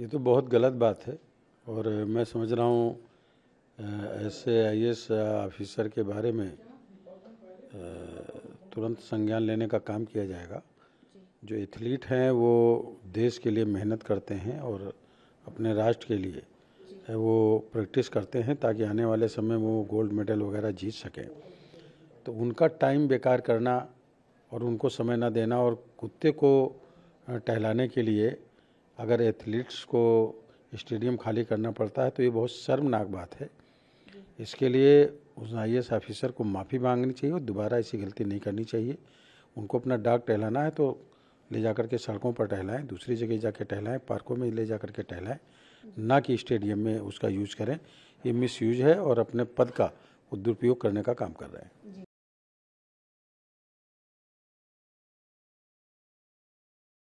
ये तो बहुत गलत बात है और मैं समझ रहा हूँ ऐसे आई ऑफिसर के बारे में तुरंत संज्ञान लेने का काम किया जाएगा जो एथलीट हैं वो देश के लिए मेहनत करते हैं और अपने राष्ट्र के लिए वो प्रैक्टिस करते हैं ताकि आने वाले समय में वो गोल्ड मेडल वगैरह जीत सकें तो उनका टाइम बेकार करना और उनको समय ना देना और कुत्ते को टहलाने के लिए अगर एथलीट्स को स्टेडियम खाली करना पड़ता है तो ये बहुत शर्मनाक बात है इसके लिए उस आई ऑफिसर को माफ़ी मांगनी चाहिए और दोबारा ऐसी गलती नहीं करनी चाहिए उनको अपना डाक टहलाना है तो ले जा के सड़कों पर टहलाएं दूसरी जगह जा कर टहलाएँ पार्कों में ले जा कर के टहलाएँ ना कि स्टेडियम में उसका यूज करें ये मिस यूज है और अपने पद का दुरुपयोग करने का काम कर रहे हैं